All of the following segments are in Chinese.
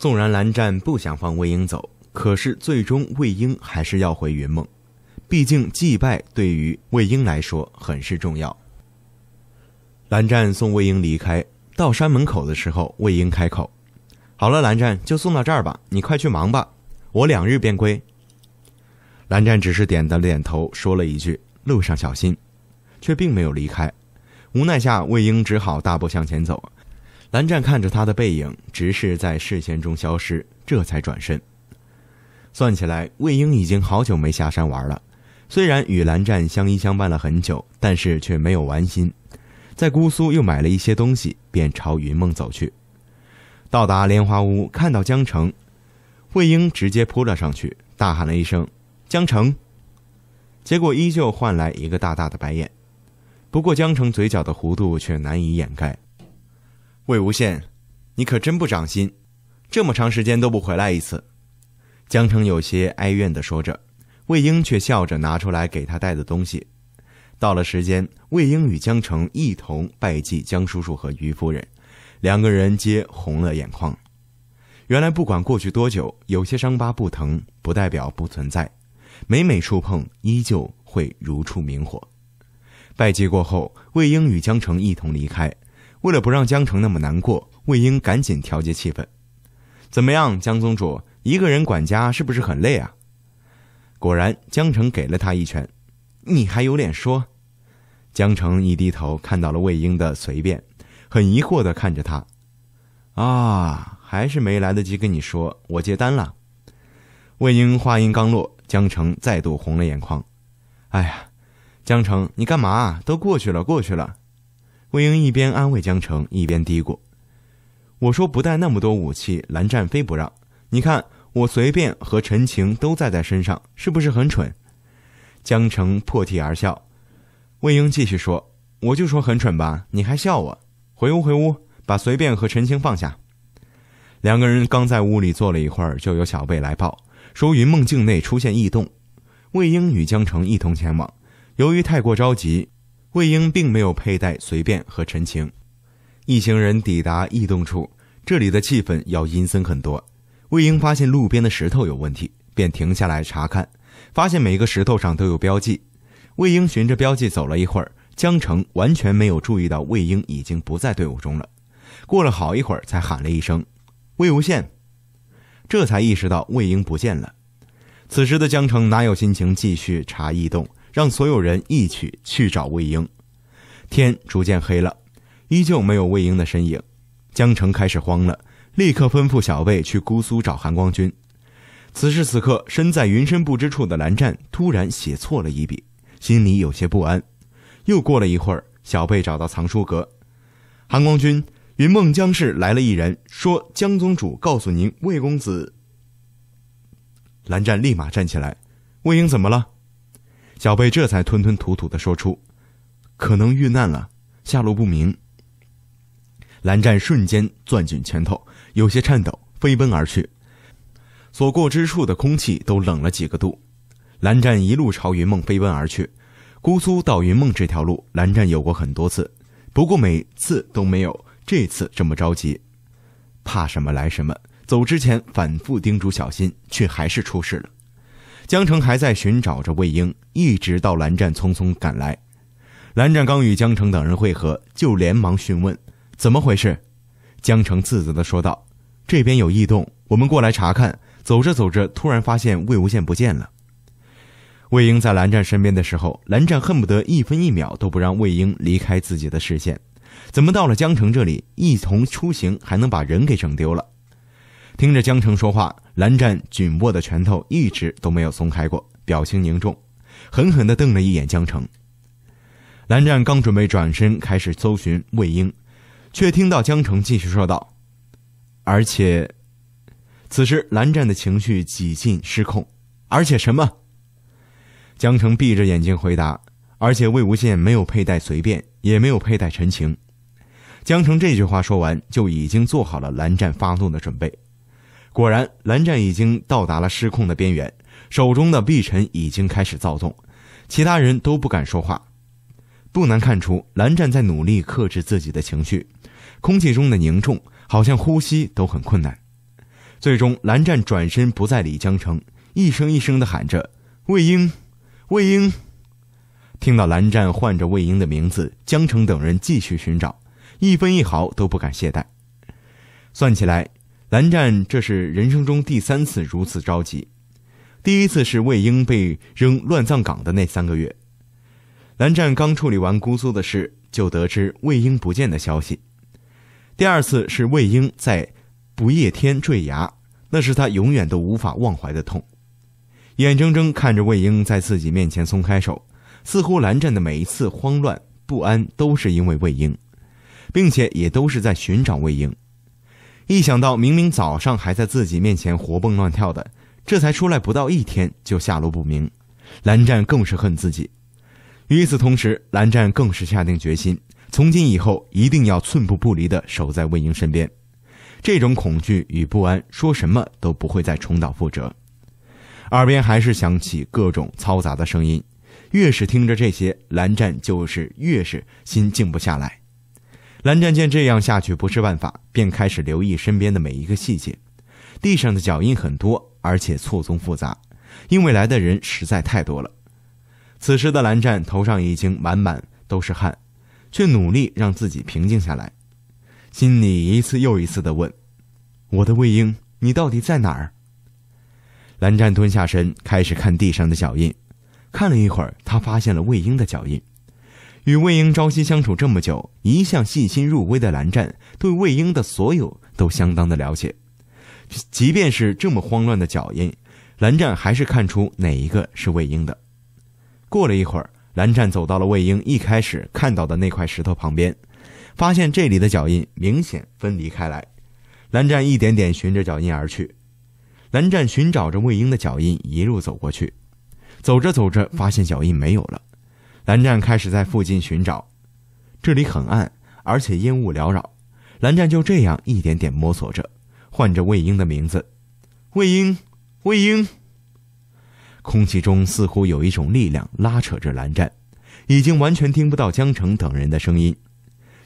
纵然蓝湛不想放魏婴走，可是最终魏婴还是要回云梦，毕竟祭拜对于魏婴来说很是重要。蓝湛送魏婴离开，到山门口的时候，魏婴开口：“好了，蓝湛就送到这儿吧，你快去忙吧，我两日便归。”蓝湛只是点了点头，说了一句“路上小心”，却并没有离开。无奈下，魏婴只好大步向前走。蓝湛看着他的背影，直是在视线中消失，这才转身。算起来，魏婴已经好久没下山玩了。虽然与蓝湛相依相伴了很久，但是却没有玩心。在姑苏又买了一些东西，便朝云梦走去。到达莲花坞，看到江澄，魏婴直接扑了上去，大喊了一声“江澄”，结果依旧换来一个大大的白眼。不过江澄嘴角的弧度却难以掩盖。魏无羡，你可真不长心，这么长时间都不回来一次。江澄有些哀怨地说着，魏婴却笑着拿出来给他带的东西。到了时间，魏婴与江澄一同拜祭江叔叔和于夫人，两个人皆红了眼眶。原来，不管过去多久，有些伤疤不疼，不代表不存在，每每触碰，依旧会如触明火。拜祭过后，魏婴与江澄一同离开。为了不让江城那么难过，魏婴赶紧调节气氛。怎么样，江宗主，一个人管家是不是很累啊？果然，江城给了他一拳。你还有脸说？江城一低头，看到了魏婴的随便，很疑惑的看着他。啊，还是没来得及跟你说，我接单了。魏婴话音刚落，江城再度红了眼眶。哎呀，江城，你干嘛？都过去了，过去了。魏婴一边安慰江城，一边嘀咕：“我说不带那么多武器，蓝湛飞不让。你看我随便和陈情都带在身上，是不是很蠢？”江城破涕而笑。魏婴继续说：“我就说很蠢吧，你还笑我？回屋，回屋，把随便和陈情放下。”两个人刚在屋里坐了一会儿，就有小贝来报说云梦境内出现异动。魏婴与江城一同前往，由于太过着急。魏婴并没有佩戴随便和陈情，一行人抵达异洞处，这里的气氛要阴森很多。魏婴发现路边的石头有问题，便停下来查看，发现每个石头上都有标记。魏婴循着标记走了一会儿，江城完全没有注意到魏婴已经不在队伍中了。过了好一会儿，才喊了一声：“魏无羡！”这才意识到魏婴不见了。此时的江城哪有心情继续查异洞，让所有人一起去找魏婴。天逐渐黑了，依旧没有魏婴的身影。江澄开始慌了，立刻吩咐小贝去姑苏找韩光君。此时此刻，身在云深不知处的蓝湛突然写错了一笔，心里有些不安。又过了一会儿，小贝找到藏书阁，韩光君，云梦江氏来了一人，说江宗主告诉您，魏公子。蓝湛立马站起来，魏婴怎么了？小贝这才吞吞吐吐的说出：“可能遇难了，下落不明。”蓝湛瞬间攥紧拳头，有些颤抖，飞奔而去。所过之处的空气都冷了几个度。蓝湛一路朝云梦飞奔而去。姑苏到云梦这条路，蓝湛有过很多次，不过每次都没有这次这么着急。怕什么来什么。走之前反复叮嘱小心，却还是出事了。江城还在寻找着魏婴，一直到蓝湛匆匆赶来。蓝湛刚与江城等人会合，就连忙询问怎么回事。江城自责地说道：“这边有异动，我们过来查看。走着走着，突然发现魏无羡不见了。”魏婴在蓝湛身边的时候，蓝湛恨不得一分一秒都不让魏婴离开自己的视线。怎么到了江城这里，一同出行还能把人给整丢了？听着江城说话。蓝湛紧握的拳头一直都没有松开过，表情凝重，狠狠地瞪了一眼江澄。蓝湛刚准备转身开始搜寻魏婴，却听到江澄继续说道：“而且。”此时蓝湛的情绪几近失控，“而且什么？”江澄闭着眼睛回答：“而且魏无羡没有佩戴随便，也没有佩戴陈情。”江澄这句话说完，就已经做好了蓝湛发怒的准备。果然，蓝湛已经到达了失控的边缘，手中的碧晨已经开始躁动，其他人都不敢说话。不难看出，蓝湛在努力克制自己的情绪，空气中的凝重好像呼吸都很困难。最终，蓝湛转身不再理江城，一声一声地喊着：“魏婴，魏婴！”听到蓝湛唤着魏婴的名字，江城等人继续寻找，一分一毫都不敢懈怠。算起来。蓝湛，这是人生中第三次如此着急。第一次是魏婴被扔乱葬岗的那三个月。蓝湛刚处理完姑苏的事，就得知魏婴不见的消息。第二次是魏婴在不夜天坠崖，那是他永远都无法忘怀的痛。眼睁睁看着魏婴在自己面前松开手，似乎蓝湛的每一次慌乱不安都是因为魏婴，并且也都是在寻找魏婴。一想到明明早上还在自己面前活蹦乱跳的，这才出来不到一天就下落不明，蓝湛更是恨自己。与此同时，蓝湛更是下定决心，从今以后一定要寸步不离地守在魏婴身边。这种恐惧与不安，说什么都不会再重蹈覆辙。耳边还是响起各种嘈杂的声音，越是听着这些，蓝湛就是越是心静不下来。蓝湛见这样下去不是办法，便开始留意身边的每一个细节。地上的脚印很多，而且错综复杂，因为来的人实在太多了。此时的蓝湛头上已经满满都是汗，却努力让自己平静下来，心里一次又一次的问：“我的魏婴，你到底在哪儿？”蓝湛蹲下身，开始看地上的脚印。看了一会儿，他发现了魏婴的脚印。与魏婴朝夕相处这么久，一向细心入微的蓝湛对魏婴的所有都相当的了解。即便是这么慌乱的脚印，蓝湛还是看出哪一个是魏婴的。过了一会儿，蓝湛走到了魏婴一开始看到的那块石头旁边，发现这里的脚印明显分离开来。蓝湛一点点循着脚印而去。蓝湛寻找着魏婴的脚印，一路走过去。走着走着，发现脚印没有了。蓝湛开始在附近寻找，这里很暗，而且烟雾缭绕。蓝湛就这样一点点摸索着，唤着魏婴的名字：“魏婴，魏婴。”空气中似乎有一种力量拉扯着蓝湛，已经完全听不到江澄等人的声音。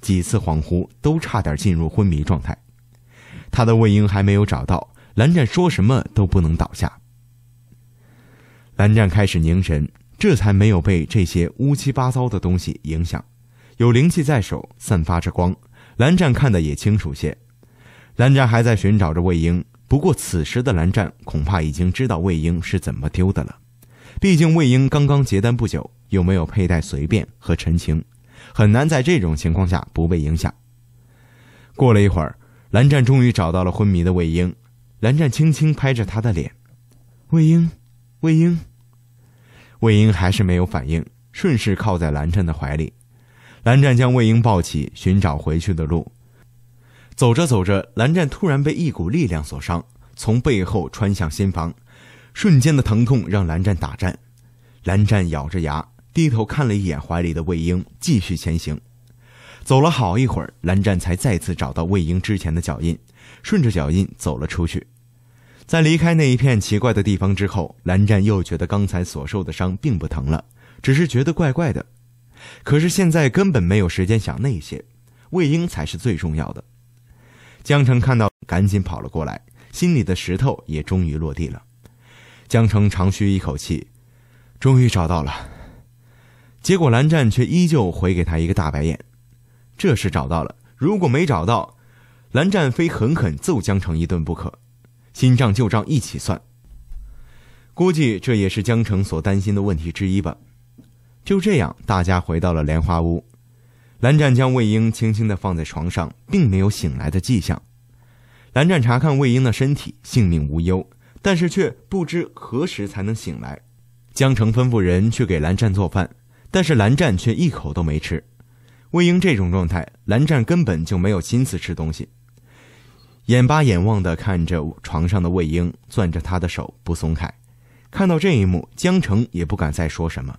几次恍惚都差点进入昏迷状态。他的魏婴还没有找到，蓝湛说什么都不能倒下。蓝湛开始凝神。这才没有被这些乌七八糟的东西影响，有灵气在手，散发着光。蓝湛看的也清楚些。蓝湛还在寻找着魏婴，不过此时的蓝湛恐怕已经知道魏婴是怎么丢的了。毕竟魏婴刚刚结丹不久，又没有佩戴随便和陈情，很难在这种情况下不被影响。过了一会儿，蓝湛终于找到了昏迷的魏婴。蓝湛轻轻拍着他的脸：“魏婴，魏婴。”魏婴还是没有反应，顺势靠在蓝湛的怀里。蓝湛将魏婴抱起，寻找回去的路。走着走着，蓝湛突然被一股力量所伤，从背后穿向心房。瞬间的疼痛让蓝湛打颤。蓝湛咬着牙，低头看了一眼怀里的魏婴，继续前行。走了好一会儿，蓝湛才再次找到魏婴之前的脚印，顺着脚印走了出去。在离开那一片奇怪的地方之后，蓝湛又觉得刚才所受的伤并不疼了，只是觉得怪怪的。可是现在根本没有时间想那些，魏婴才是最重要的。江澄看到，赶紧跑了过来，心里的石头也终于落地了。江澄长吁一口气，终于找到了。结果蓝湛却依旧回给他一个大白眼，这是找到了。如果没找到，蓝湛非狠狠揍江澄一顿不可。新账旧账一起算，估计这也是江城所担心的问题之一吧。就这样，大家回到了莲花屋。蓝湛将魏婴轻轻地放在床上，并没有醒来的迹象。蓝湛查看魏婴的身体，性命无忧，但是却不知何时才能醒来。江城吩咐人去给蓝湛做饭，但是蓝湛却一口都没吃。魏婴这种状态，蓝湛根本就没有心思吃东西。眼巴眼望的看着床上的魏婴，攥着他的手不松开。看到这一幕，江澄也不敢再说什么。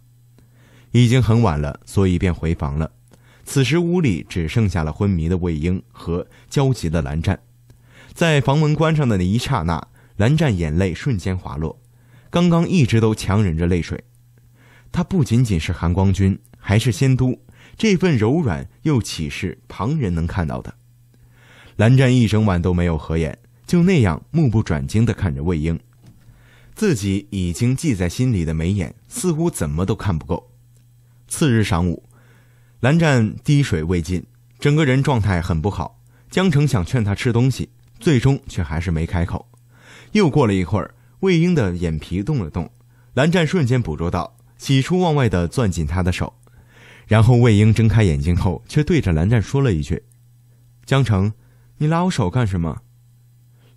已经很晚了，所以便回房了。此时屋里只剩下了昏迷的魏婴和焦急的蓝湛。在房门关上的那一刹那，蓝湛眼泪瞬间滑落。刚刚一直都强忍着泪水，他不仅仅是含光君，还是仙都。这份柔软又岂是旁人能看到的？蓝湛一整晚都没有合眼，就那样目不转睛地看着魏婴，自己已经记在心里的眉眼，似乎怎么都看不够。次日晌午，蓝湛滴水未进，整个人状态很不好。江澄想劝他吃东西，最终却还是没开口。又过了一会儿，魏婴的眼皮动了动，蓝湛瞬间捕捉到，喜出望外地攥紧他的手。然后魏婴睁开眼睛后，却对着蓝湛说了一句：“江澄。”你拉我手干什么？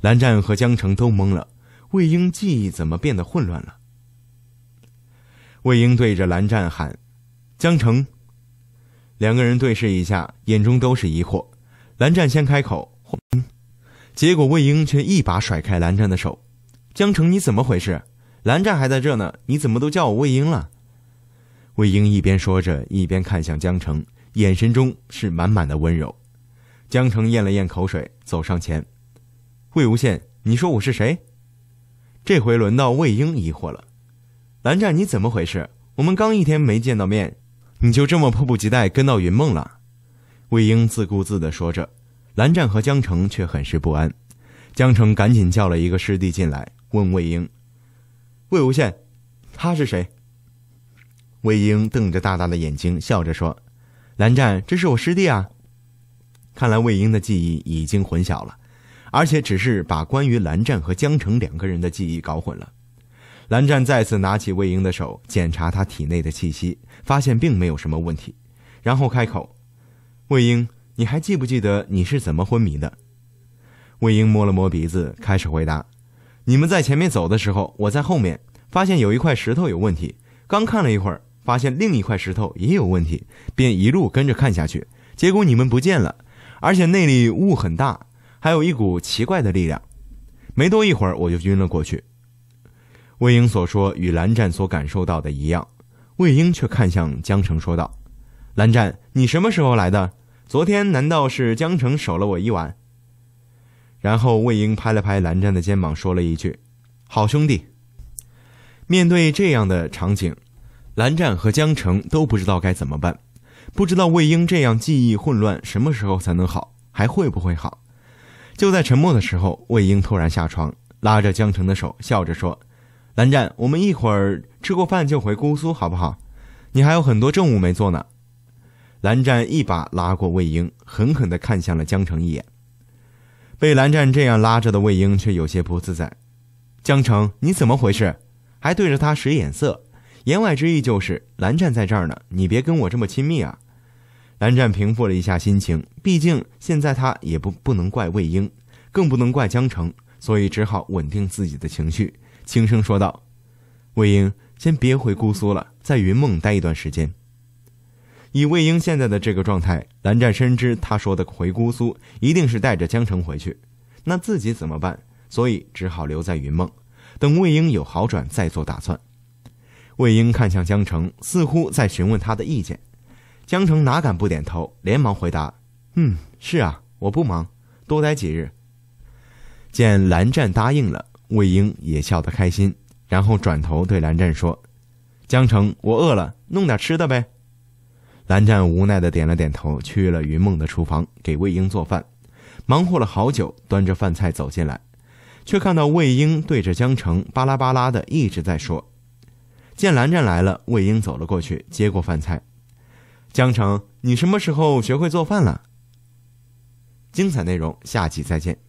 蓝湛和江澄都懵了，魏婴记忆怎么变得混乱了？魏婴对着蓝湛喊：“江澄！”两个人对视一下，眼中都是疑惑。蓝湛先开口，结果魏婴却一把甩开蓝湛的手：“江澄，你怎么回事？蓝湛还在这呢，你怎么都叫我魏婴了？”魏婴一边说着，一边看向江澄，眼神中是满满的温柔。江澄咽了咽口水，走上前。魏无羡，你说我是谁？这回轮到魏婴疑惑了。蓝湛，你怎么回事？我们刚一天没见到面，你就这么迫不及待跟到云梦了？魏婴自顾自地说着，蓝湛和江澄却很是不安。江澄赶紧叫了一个师弟进来，问魏婴：“魏无羡，他是谁？”魏婴瞪着大大的眼睛，笑着说：“蓝湛，这是我师弟啊。”看来魏婴的记忆已经混淆了，而且只是把关于蓝湛和江澄两个人的记忆搞混了。蓝湛再次拿起魏婴的手，检查他体内的气息，发现并没有什么问题，然后开口：“魏婴，你还记不记得你是怎么昏迷的？”魏婴摸了摸鼻子，开始回答：“你们在前面走的时候，我在后面，发现有一块石头有问题，刚看了一会儿，发现另一块石头也有问题，便一路跟着看下去，结果你们不见了。”而且那里雾很大，还有一股奇怪的力量。没多一会儿，我就晕了过去。魏婴所说与蓝湛所感受到的一样，魏婴却看向江澄说道：“蓝湛，你什么时候来的？昨天难道是江澄守了我一晚？”然后魏婴拍了拍蓝湛的肩膀，说了一句：“好兄弟。”面对这样的场景，蓝湛和江澄都不知道该怎么办。不知道魏婴这样记忆混乱，什么时候才能好？还会不会好？就在沉默的时候，魏婴突然下床，拉着江澄的手，笑着说：“蓝湛，我们一会儿吃过饭就回姑苏，好不好？你还有很多政务没做呢。”蓝湛一把拉过魏婴，狠狠地看向了江澄一眼。被蓝湛这样拉着的魏婴却有些不自在。江澄，你怎么回事？还对着他使眼色？言外之意就是蓝湛在这儿呢，你别跟我这么亲密啊！蓝湛平复了一下心情，毕竟现在他也不不能怪魏婴，更不能怪江澄，所以只好稳定自己的情绪，轻声说道：“魏婴，先别回姑苏了，在云梦待一段时间。”以魏婴现在的这个状态，蓝湛深知他说的回姑苏一定是带着江澄回去，那自己怎么办？所以只好留在云梦，等魏婴有好转再做打算。魏婴看向江城，似乎在询问他的意见。江城哪敢不点头，连忙回答：“嗯，是啊，我不忙，多待几日。”见蓝湛答应了，魏婴也笑得开心，然后转头对蓝湛说：“江城，我饿了，弄点吃的呗。”蓝湛无奈的点了点头，去了云梦的厨房给魏婴做饭，忙活了好久，端着饭菜走进来，却看到魏婴对着江城巴拉巴拉的一直在说。见蓝湛来了，魏婴走了过去，接过饭菜。江澄，你什么时候学会做饭了？精彩内容下集再见。